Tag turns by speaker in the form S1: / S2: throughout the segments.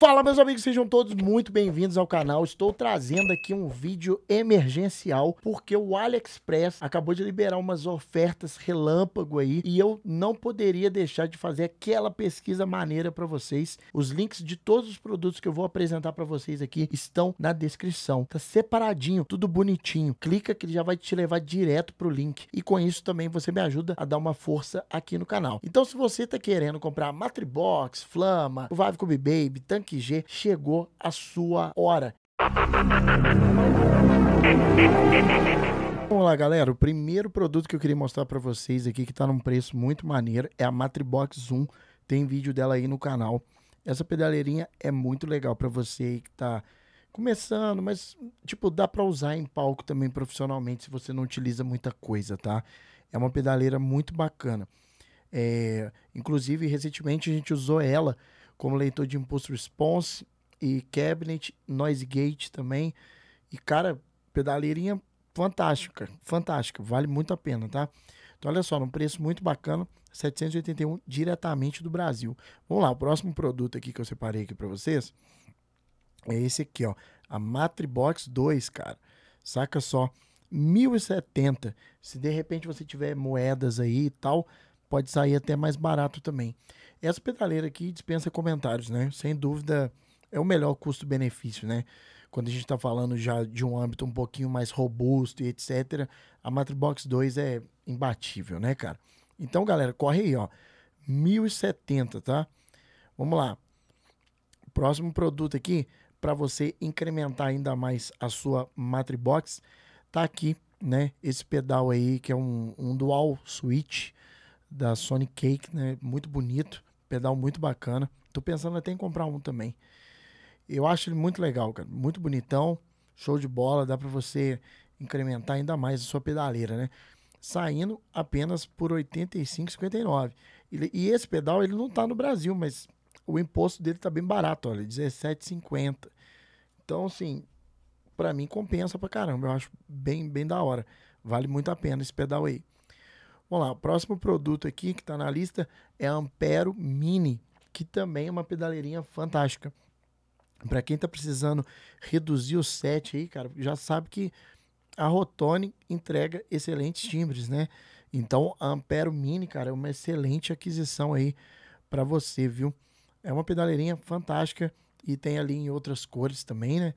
S1: Fala, meus amigos, sejam todos muito bem-vindos ao canal. Estou trazendo aqui um vídeo emergencial porque o AliExpress acabou de liberar umas ofertas relâmpago aí e eu não poderia deixar de fazer aquela pesquisa maneira para vocês. Os links de todos os produtos que eu vou apresentar para vocês aqui estão na descrição. Tá separadinho, tudo bonitinho. Clica que ele já vai te levar direto pro link e com isso também você me ajuda a dar uma força aqui no canal. Então, se você tá querendo comprar Matribox, Flama, o Vive Cube Baby, Frank G chegou a sua hora. Vamos lá, galera. O primeiro produto que eu queria mostrar para vocês aqui, que está num preço muito maneiro, é a Matribox Zoom. Tem vídeo dela aí no canal. Essa pedaleirinha é muito legal para você que está começando, mas tipo, dá para usar em palco também profissionalmente se você não utiliza muita coisa, tá? É uma pedaleira muito bacana. É, inclusive, recentemente a gente usou ela como leitor de Impulse Response e Cabinet, Noise Gate também. E, cara, pedaleirinha fantástica, fantástica, vale muito a pena, tá? Então, olha só, num preço muito bacana, 781 diretamente do Brasil. Vamos lá, o próximo produto aqui que eu separei aqui para vocês é esse aqui, ó, a Matribox 2, cara. Saca só, 1070. Se de repente você tiver moedas aí e tal, pode sair até mais barato também. Essa pedaleira aqui dispensa comentários, né? Sem dúvida, é o melhor custo-benefício, né? Quando a gente está falando já de um âmbito um pouquinho mais robusto e etc., a Matrix 2 é imbatível, né, cara? Então, galera, corre aí, ó. 1070, tá? Vamos lá. Próximo produto aqui, para você incrementar ainda mais a sua Matrix, tá aqui, né? Esse pedal aí, que é um, um dual switch da Sony Cake, né? Muito bonito pedal muito bacana. Tô pensando até em comprar um também. Eu acho ele muito legal, cara. Muito bonitão, show de bola. Dá para você incrementar ainda mais a sua pedaleira, né? Saindo apenas por R$ 85,59. E esse pedal, ele não tá no Brasil, mas o imposto dele tá bem barato, olha, R$ 17,50. Então, assim, para mim compensa pra caramba. Eu acho bem, bem da hora. Vale muito a pena esse pedal aí. Vamos lá, o próximo produto aqui que está na lista é a Ampero Mini, que também é uma pedaleirinha fantástica. Para quem está precisando reduzir o set aí, cara, já sabe que a Rotone entrega excelentes timbres, né? Então, a Ampero Mini, cara, é uma excelente aquisição aí para você, viu? É uma pedaleirinha fantástica e tem ali em outras cores também, né?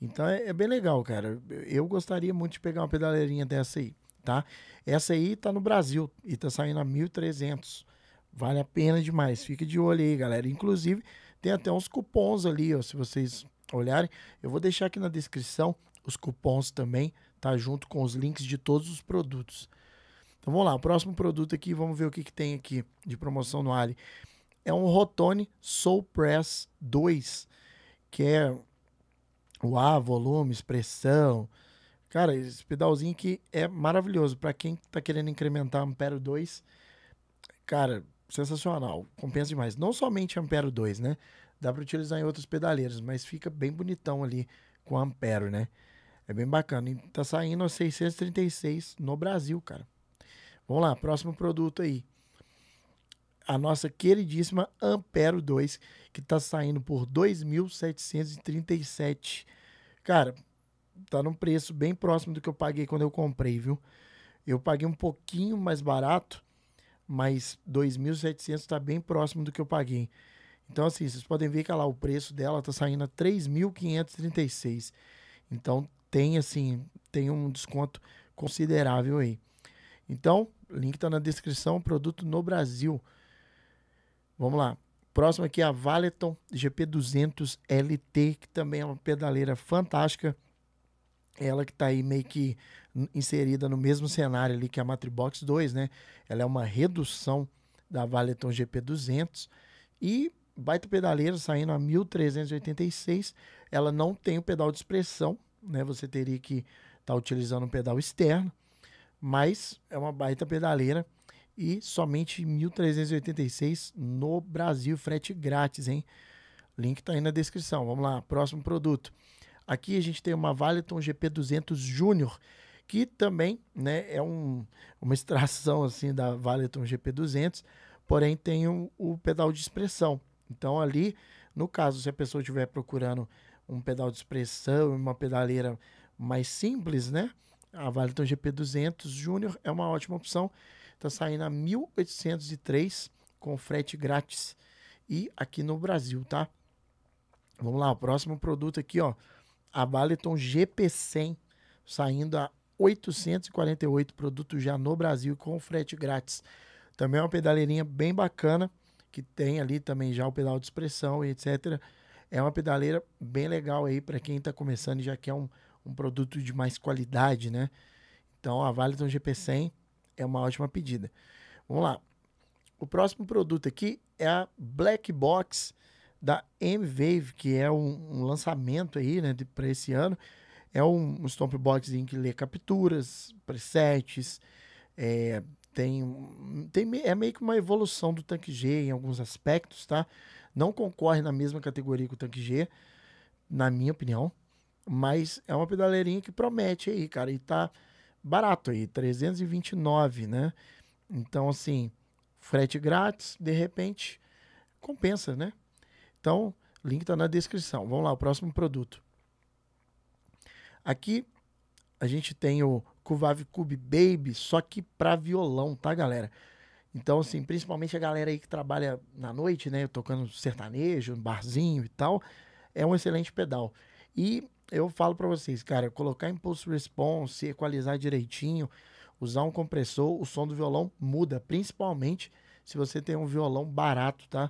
S1: Então é, é, bem legal, cara. Eu gostaria muito de pegar uma pedaleirinha dessa aí tá? Essa aí tá no Brasil e tá saindo a 1.300. Vale a pena demais. Fica de olho aí, galera. Inclusive, tem até uns cupons ali, ó, se vocês olharem. Eu vou deixar aqui na descrição os cupons também, tá? Junto com os links de todos os produtos. Então vamos lá, o próximo produto aqui, vamos ver o que, que tem aqui de promoção no Ali. É um Rotone Soul Press 2, que é o A, volume, expressão, Cara, esse pedalzinho aqui é maravilhoso. para quem tá querendo incrementar Ampero 2, cara, sensacional. Compensa demais. Não somente Ampero 2, né? Dá para utilizar em outros pedaleiros, mas fica bem bonitão ali com Ampero, né? É bem bacana. E tá saindo a 636 no Brasil, cara. Vamos lá, próximo produto aí. A nossa queridíssima Ampero 2, que tá saindo por 2.737. Cara, tá num preço bem próximo do que eu paguei quando eu comprei, viu? Eu paguei um pouquinho mais barato, mas 2.700 tá bem próximo do que eu paguei. Então, assim, vocês podem ver que lá o preço dela tá saindo a 3.536. Então, tem, assim, tem um desconto considerável aí. Então, link tá na descrição, produto no Brasil. Vamos lá. Próximo aqui é a Valeton GP200 LT, que também é uma pedaleira fantástica ela que está aí meio que inserida no mesmo cenário ali que a Matrix 2, né? Ela é uma redução da Valeton GP200 e baita pedaleira saindo a 1386, ela não tem o pedal de expressão, né? Você teria que estar tá utilizando um pedal externo, mas é uma baita pedaleira e somente 1386 no Brasil, frete grátis, hein? Link tá aí na descrição. Vamos lá, próximo produto. Aqui a gente tem uma Valeton GP200 Júnior, que também né, é um, uma extração assim da Valeton GP200, porém tem um, o pedal de expressão. Então ali, no caso, se a pessoa estiver procurando um pedal de expressão, uma pedaleira mais simples, né? A Valeton GP200 Júnior é uma ótima opção. Está saindo a 1.803 com frete grátis e aqui no Brasil, tá? Vamos lá, o próximo produto aqui, ó a Valeton GP100 saindo a 848 produtos já no Brasil com frete grátis. Também é uma pedaleirinha bem bacana, que tem ali também já o pedal de expressão e etc. É uma pedaleira bem legal aí para quem está começando e já quer um, um produto de mais qualidade, né? Então a Valeton GP100 é uma ótima pedida. Vamos lá. O próximo produto aqui é a Black Box da M-Wave, que é um, um, lançamento aí, né, para esse ano. É um, um em que lê capturas, presets, é, tem, tem, é meio que uma evolução do Tank G em alguns aspectos, tá? Não concorre na mesma categoria que o Tank G, na minha opinião, mas é uma pedaleirinha que promete aí, cara, e tá barato aí, 329, né? Então, assim, frete grátis, de repente, compensa, né? Então, o link está na descrição. Vamos lá, o próximo produto. Aqui a gente tem o Cuvave Cube Baby, só que para violão, tá, galera? Então, assim, principalmente a galera aí que trabalha na noite, né, tocando sertanejo, barzinho e tal, é um excelente pedal. E eu falo para vocês, cara, colocar impulso response, equalizar direitinho, usar um compressor, o som do violão muda, principalmente se você tem um violão barato, tá?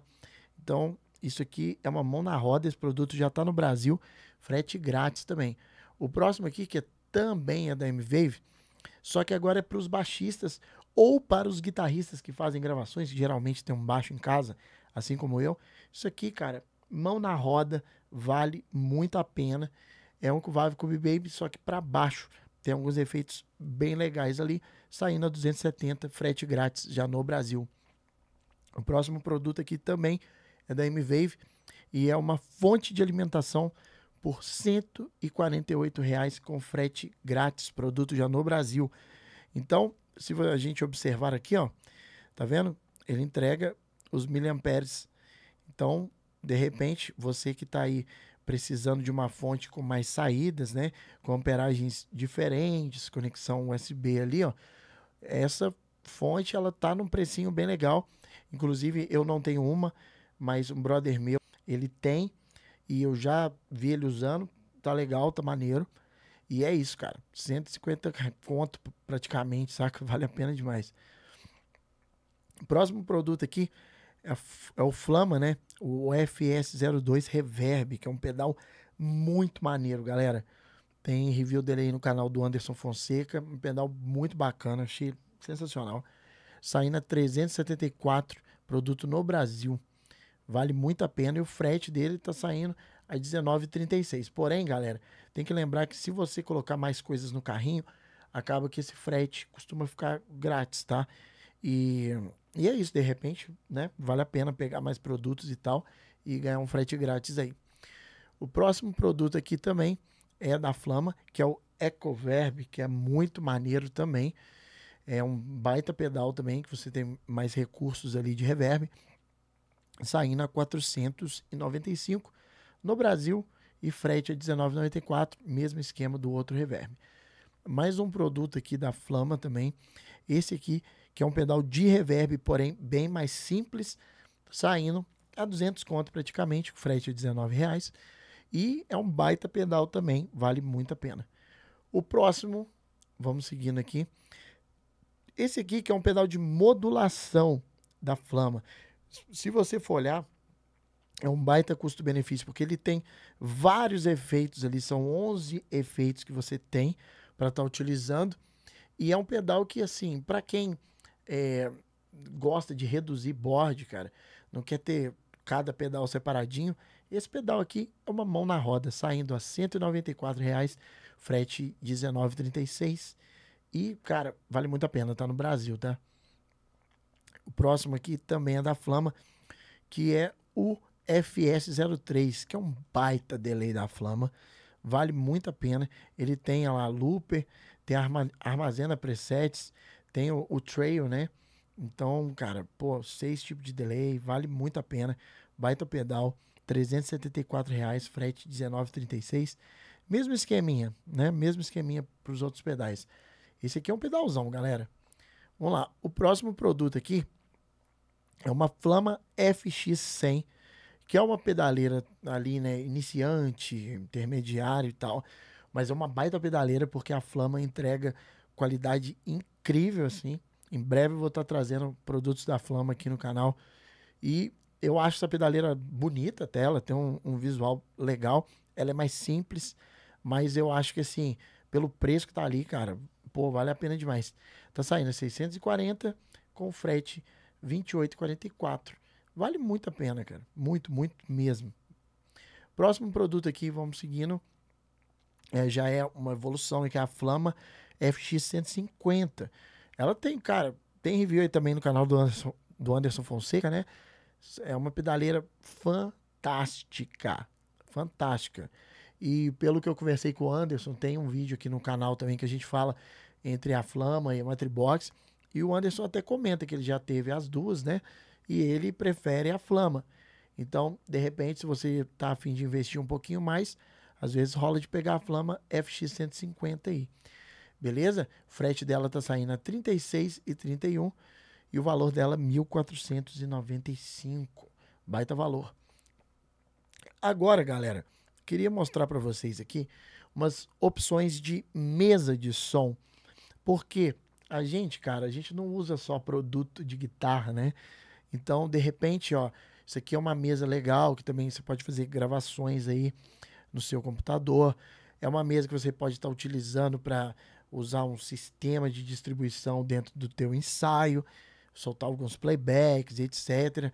S1: Então, isso aqui é uma mão na roda, esse produto já está no Brasil, frete grátis também. O próximo aqui, que é, também é da M-Wave, só que agora é para os baixistas ou para os guitarristas que fazem gravações, que geralmente tem um baixo em casa, assim como eu. Isso aqui, cara, mão na roda, vale muito a pena. É um Valve Cube Baby, só que para baixo. Tem alguns efeitos bem legais ali, saindo a 270, frete grátis já no Brasil. O próximo produto aqui também é da M-Wave e é uma fonte de alimentação por R$ 148,00 com frete grátis, produto já no Brasil. Então, se a gente observar aqui, ó, tá vendo? Ele entrega os miliamperes. Então, de repente, você que está aí precisando de uma fonte com mais saídas, né? Com amperagens diferentes, conexão USB ali, ó. Essa fonte, ela tá num precinho bem legal. Inclusive, eu não tenho uma, mas um brother meu, ele tem, e eu já vi ele usando, tá legal, tá maneiro. E é isso, cara. 150 conto praticamente, saca? Vale a pena demais. Próximo produto aqui é, é o Flama, né? O FS02 Reverb, que é um pedal muito maneiro, galera. Tem review dele aí no canal do Anderson Fonseca. Um pedal muito bacana, achei sensacional. Saindo a 374, produto no Brasil. Vale muito a pena e o frete dele está saindo a 19,36. Porém, galera, tem que lembrar que se você colocar mais coisas no carrinho, acaba que esse frete costuma ficar grátis, tá? E, e é isso, de repente, né? Vale a pena pegar mais produtos e tal e ganhar um frete grátis aí. O próximo produto aqui também é da Flama, que é o Ecoverb, que é muito maneiro também. É um baita pedal também, que você tem mais recursos ali de reverb saindo a 495 no Brasil e frete a 19,94, mesmo esquema do outro reverb. Mais um produto aqui da Flama também, esse aqui que é um pedal de reverb, porém bem mais simples, saindo a 200 conto praticamente, frete a é 19 reais e é um baita pedal também, vale muito a pena. O próximo, vamos seguindo aqui, esse aqui que é um pedal de modulação da Flama se você for olhar, é um baita custo-benefício, porque ele tem vários efeitos ali, são 11 efeitos que você tem para estar tá utilizando. E é um pedal que, assim, para quem é, gosta de reduzir board, cara, não quer ter cada pedal separadinho, esse pedal aqui é uma mão na roda, saindo a R$ reais frete R$19,36. E, cara, vale muito a pena, tá no Brasil, tá? O próximo aqui também é da Flama, que é o FS03, que é um baita delay da Flama. Vale muito a pena. Ele tem lá looper, tem arma, armazena presets, tem o, o, trail, né? Então, cara, pô, seis tipos de delay, vale muito a pena. Baita pedal, 374 reais, frete R$19,36. Mesmo esqueminha, né? Mesmo esqueminha para os outros pedais. Esse aqui é um pedalzão, galera. Vamos lá. O próximo produto aqui é uma Flama FX100, que é uma pedaleira ali, né, iniciante, intermediário e tal, mas é uma baita pedaleira porque a Flama entrega qualidade incrível assim. Em breve eu vou estar trazendo produtos da Flama aqui no canal e eu acho essa pedaleira bonita até, ela tem um, um visual legal, ela é mais simples, mas eu acho que assim, pelo preço que tá ali, cara, pô, vale a pena demais. Tá saindo 640 com frete 28,44. Vale muito a pena, cara. Muito, muito mesmo. Próximo produto aqui, vamos seguindo. É, já é uma evolução, que é a Flama FX 150. Ela tem, cara, tem review aí também no canal do Anderson, do Anderson Fonseca, né? É uma pedaleira fantástica. Fantástica. E pelo que eu conversei com o Anderson, tem um vídeo aqui no canal também que a gente fala entre a Flama e a Box E o Anderson até comenta que ele já teve as duas, né? E ele prefere a Flama. Então, de repente, se você tá afim de investir um pouquinho mais, às vezes rola de pegar a Flama FX150 aí. Beleza? O frete dela tá saindo a 36 e e o valor dela 1495. Baita valor. Agora, galera, queria mostrar para vocês aqui umas opções de mesa de som porque a gente, cara, a gente não usa só produto de guitarra, né? Então, de repente, ó, isso aqui é uma mesa legal que também você pode fazer gravações aí no seu computador. É uma mesa que você pode estar tá utilizando para usar um sistema de distribuição dentro do teu ensaio, soltar alguns playbacks, etc.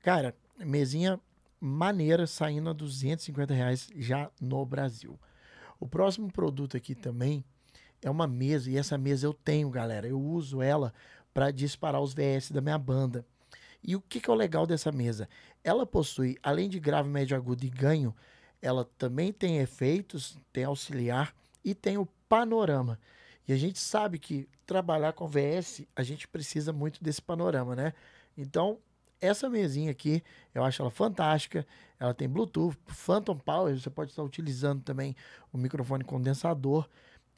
S1: Cara, mesinha maneira saindo a 250 reais já no Brasil. O próximo produto aqui também é uma mesa, e essa mesa eu tenho, galera. Eu uso ela para disparar os VS da minha banda. E o que, que é o legal dessa mesa? Ela possui, além de grave, médio, agudo e ganho, ela também tem efeitos, tem auxiliar e tem o panorama. E a gente sabe que trabalhar com VS, a gente precisa muito desse panorama, né? Então, essa mesinha aqui, eu acho ela fantástica. Ela tem Bluetooth, Phantom Power, você pode estar utilizando também o microfone condensador.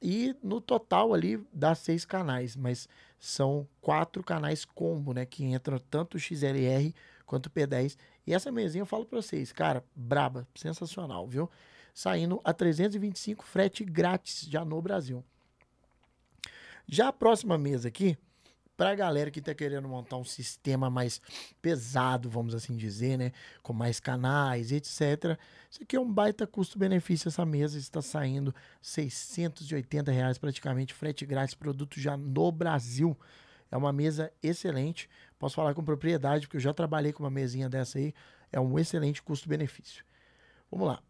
S1: E no total ali dá seis canais, mas são quatro canais combo, né? Que entram tanto o XLR quanto o P10. E essa mesinha eu falo pra vocês, cara, braba, sensacional, viu? Saindo a 325 frete grátis já no Brasil. Já a próxima mesa aqui, para a galera que tá querendo montar um sistema mais pesado, vamos assim dizer, né? Com mais canais, etc. Isso aqui é um baita custo-benefício. Essa mesa está saindo 680 reais praticamente, frete grátis, produto já no Brasil. É uma mesa excelente. Posso falar com propriedade, porque eu já trabalhei com uma mesinha dessa aí. É um excelente custo-benefício. Vamos lá.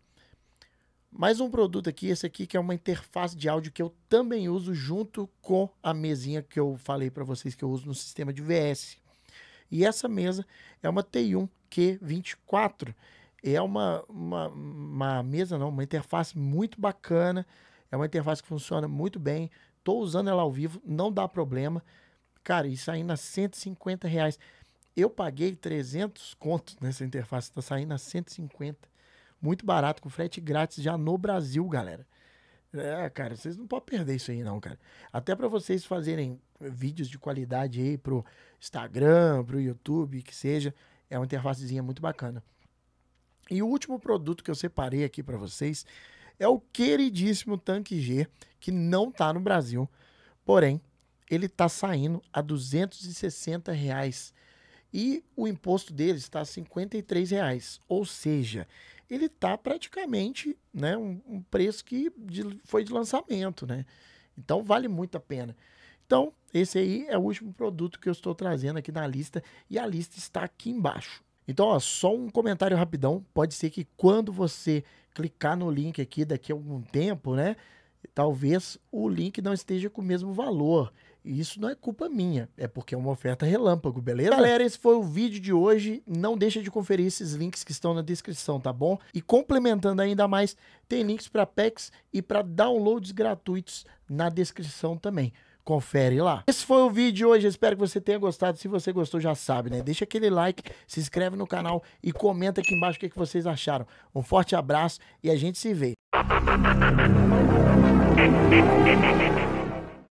S1: Mais um produto aqui, esse aqui que é uma interface de áudio que eu também uso junto com a mesinha que eu falei para vocês que eu uso no sistema de VS. E essa mesa é uma T1 Q24. É uma, uma, uma mesa, não, uma interface muito bacana. É uma interface que funciona muito bem. Tô usando ela ao vivo, não dá problema. Cara, isso ainda a 150 reais. Eu paguei 300 contos nessa interface, está saindo a 150 muito barato, com frete grátis já no Brasil, galera. É, cara, vocês não podem perder isso aí, não, cara. Até para vocês fazerem vídeos de qualidade aí pro Instagram, pro YouTube, que seja, é uma interfacezinha muito bacana. E o último produto que eu separei aqui para vocês é o queridíssimo Tanque G, que não tá no Brasil, porém, ele tá saindo a 260 reais e o imposto dele está a 53 reais, ou seja, ele está praticamente né, um, um preço que de, foi de lançamento, né? Então vale muito a pena. Então, esse aí é o último produto que eu estou trazendo aqui na lista e a lista está aqui embaixo. Então, ó, só um comentário rapidão. Pode ser que quando você clicar no link aqui daqui a algum tempo, né? Talvez o link não esteja com o mesmo valor. E isso não é culpa minha, é porque é uma oferta relâmpago, beleza? Galera, esse foi o vídeo de hoje. Não deixa de conferir esses links que estão na descrição, tá bom? E complementando ainda mais, tem links para packs e para downloads gratuitos na descrição também. Confere lá. Esse foi o vídeo de hoje, espero que você tenha gostado. Se você gostou, já sabe, né? Deixa aquele like, se inscreve no canal e comenta aqui embaixo o que, é que vocês acharam. Um forte abraço e a gente se vê.